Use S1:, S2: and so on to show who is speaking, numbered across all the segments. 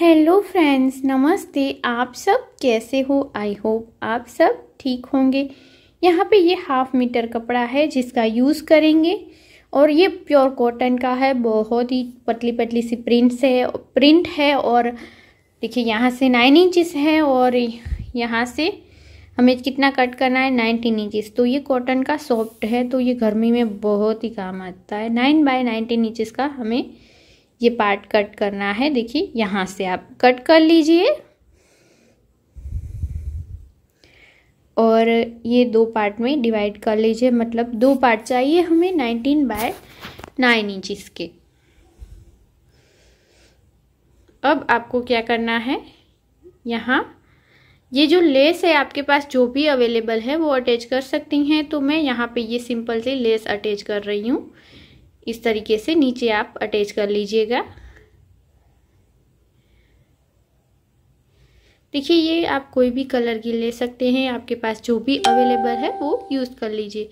S1: hello friends नमस्ते आप सब कैसे हो आई होप आप सब ठीक होंगे यहाँ पे ये हाफ मीटर कपड़ा है जिसका यूज़ करेंगे और ये प्योर कॉटन का है बहुत ही पतली पतली सी प्रिंट्स है प्रिंट है और देखिए यहाँ से नाइन इंचिस है और यहाँ से हमें कितना कट करना है नाइनटीन इंचिस तो ये कॉटन का सॉफ्ट है तो ये गर्मी में बहुत ही काम आता है नाइन बाय नाइनटीन इंचिस का हमें ये पार्ट कट करना है देखिए यहाँ से आप कट कर लीजिए और ये दो पार्ट में डिवाइड कर लीजिए मतलब दो पार्ट चाहिए हमें नाइनटीन बाय नाइन इंच के अब आपको क्या करना है यहाँ ये जो लेस है आपके पास जो भी अवेलेबल है वो अटैच कर सकती हैं तो मैं यहाँ पे ये सिंपल से लेस अटैच कर रही हूँ इस तरीके से नीचे आप अटैच कर लीजिएगा देखिए ये आप कोई भी कलर की ले सकते हैं आपके पास जो भी अवेलेबल है वो यूज़ कर लीजिए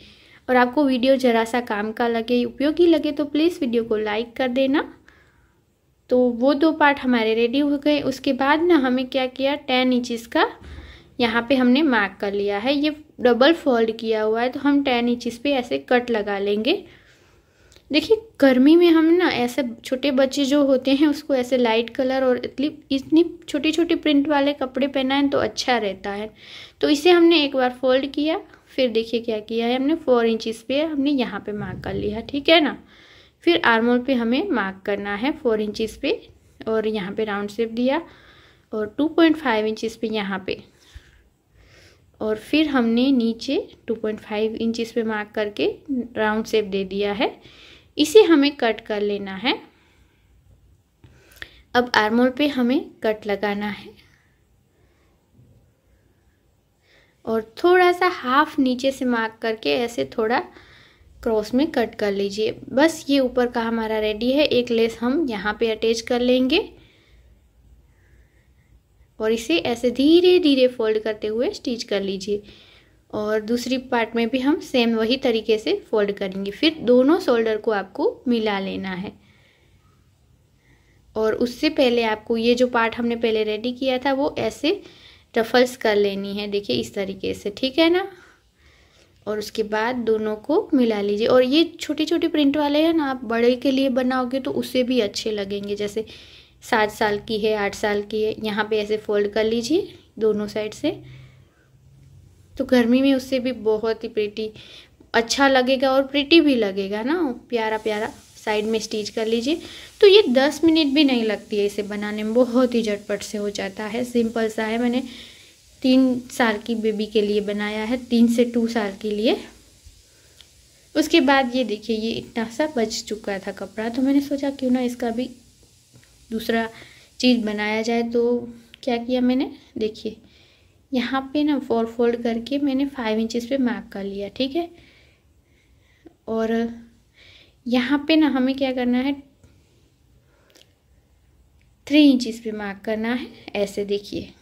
S1: और आपको वीडियो ज़रा सा काम का लगे उपयोगी लगे तो प्लीज़ वीडियो को लाइक कर देना तो वो दो पार्ट हमारे रेडी हो गए उसके बाद ना हमें क्या किया टेन इंचिस का यहाँ पे हमने मार्क कर लिया है ये डबल फोल्ड किया हुआ है तो हम टेन इंचिस पे ऐसे कट लगा लेंगे देखिए गर्मी में हम ना ऐसे छोटे बच्चे जो होते हैं उसको ऐसे लाइट कलर और इतनी इतनी छोटी छोटी प्रिंट वाले कपड़े पहनाएं तो अच्छा रहता है तो इसे हमने एक बार फोल्ड किया फिर देखिए क्या किया है हमने फोर इंचिस पे हमने यहाँ पे मार्क कर लिया ठीक है ना फिर आर्मोल पे हमें मार्क करना है फोर इंचिस पे और यहाँ पे राउंड शेप दिया और टू पॉइंट फाइव इंचिस पे यहाँ पे और फिर हमने नीचे टू पॉइंट फाइव इंचिस पे मार्क करके राउंड शेप दे दिया है इसे हमें कट कर लेना है अब आर्मोल पे हमें कट लगाना है और थोड़ा सा हाफ नीचे से मार्क करके ऐसे थोड़ा क्रॉस में कट कर लीजिए बस ये ऊपर का हमारा रेडी है एक लेस हम यहाँ पे अटैच कर लेंगे और इसे ऐसे धीरे धीरे फोल्ड करते हुए स्टिच कर लीजिए और दूसरी पार्ट में भी हम सेम वही तरीके से फोल्ड करेंगे फिर दोनों शोल्डर को आपको मिला लेना है और उससे पहले आपको ये जो पार्ट हमने पहले रेडी किया था वो ऐसे रफल्स कर लेनी है देखिए इस तरीके से ठीक है ना और उसके बाद दोनों को मिला लीजिए और ये छोटी छोटी प्रिंट वाले हैं ना आप बड़े के लिए बनाओगे तो उसे भी अच्छे लगेंगे जैसे सात साल की है आठ साल की है यहाँ पे ऐसे फोल्ड कर लीजिए दोनों साइड से तो गर्मी में उससे भी बहुत ही प्रिटी अच्छा लगेगा और प्रिटी भी लगेगा ना प्यारा प्यारा साइड में स्टिच कर लीजिए तो ये दस मिनट भी नहीं लगती है इसे बनाने में बहुत ही झटपट से हो जाता है सिंपल सा है मैंने तीन साल की बेबी के लिए बनाया है तीन से टू साल के लिए उसके बाद ये देखिए ये इतना सा बच चुका था कपड़ा तो मैंने सोचा क्यों ना इसका भी दूसरा चीज़ बनाया जाए तो क्या किया मैंने देखिए यहाँ पे ना फोर फोल्ड करके मैंने फाइव इंचेस पे मार्क कर लिया ठीक है और यहाँ पे ना हमें क्या करना है थ्री इंचेस पे मार्क करना है ऐसे देखिए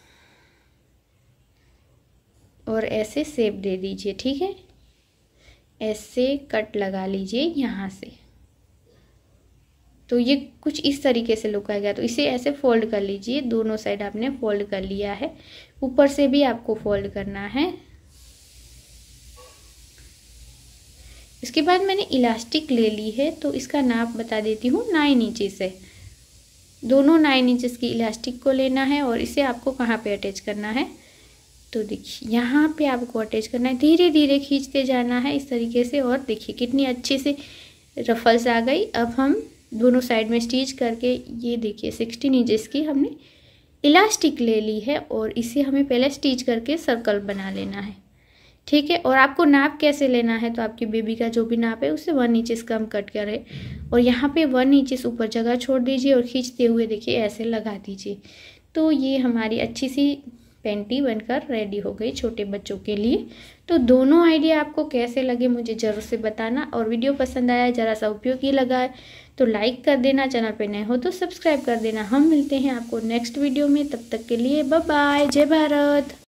S1: और ऐसे सेप दे दीजिए ठीक है ऐसे कट लगा लीजिए यहाँ से तो ये कुछ इस तरीके से लुक आएगा तो इसे ऐसे फोल्ड कर लीजिए दोनों साइड आपने फोल्ड कर लिया है ऊपर से भी आपको फोल्ड करना है इसके बाद मैंने इलास्टिक ले ली है तो इसका नाप बता देती हूँ नाइन इंचज से दोनों नाइन इंचज की इलास्टिक को लेना है और इसे आपको कहाँ पे अटैच करना है तो देखिए यहाँ पे आपको अटैच करना है धीरे धीरे खींचते जाना है इस तरीके से और देखिए कितनी अच्छे से रफल्स आ गई अब हम दोनों साइड में स्टिच करके ये देखिए सिक्सटीन इंचज़ की हमने इलास्टिक ले ली है और इसे हमें पहले स्टिच करके सर्कल बना लेना है ठीक है और आपको नाप कैसे लेना है तो आपकी बेबी का जो भी नाप है उसे वन इंचज़ कम कट करें और यहाँ पे वन इंचज़ ऊपर जगह छोड़ दीजिए और खींचते हुए देखिए ऐसे लगा दीजिए तो ये हमारी अच्छी सी पेंटी बनकर रेडी हो गई छोटे बच्चों के लिए तो दोनों आइडिया आपको कैसे लगे मुझे ज़रूर से बताना और वीडियो पसंद आया ज़रा सा उपयोगी लगा तो लाइक कर देना चैनल पे नए हो तो सब्सक्राइब कर देना हम मिलते हैं आपको नेक्स्ट वीडियो में तब तक के लिए बाय जय भारत